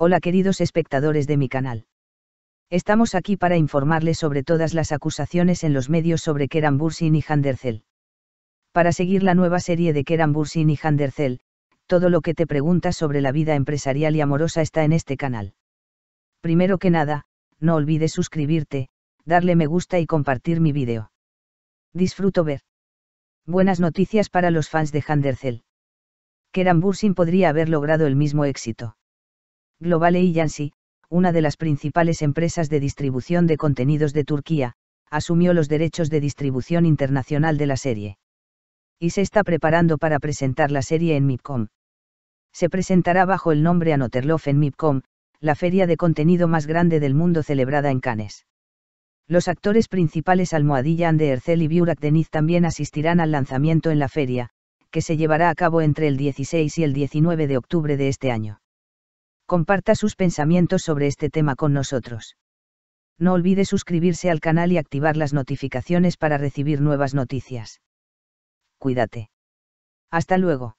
Hola queridos espectadores de mi canal. Estamos aquí para informarles sobre todas las acusaciones en los medios sobre Keran Bursin y Handercel. Para seguir la nueva serie de Keran Bursin y Handercel, todo lo que te preguntas sobre la vida empresarial y amorosa está en este canal. Primero que nada, no olvides suscribirte, darle me gusta y compartir mi vídeo. Disfruto ver. Buenas noticias para los fans de Handercel. Keran Bursin podría haber logrado el mismo éxito. Global Agency, una de las principales empresas de distribución de contenidos de Turquía, asumió los derechos de distribución internacional de la serie. Y se está preparando para presentar la serie en MIPCOM. Se presentará bajo el nombre Anoterlof en MIPCOM, la feria de contenido más grande del mundo celebrada en Cannes. Los actores principales Almohadilla de Ercel y Biurak Deniz también asistirán al lanzamiento en la feria, que se llevará a cabo entre el 16 y el 19 de octubre de este año. Comparta sus pensamientos sobre este tema con nosotros. No olvide suscribirse al canal y activar las notificaciones para recibir nuevas noticias. Cuídate. Hasta luego.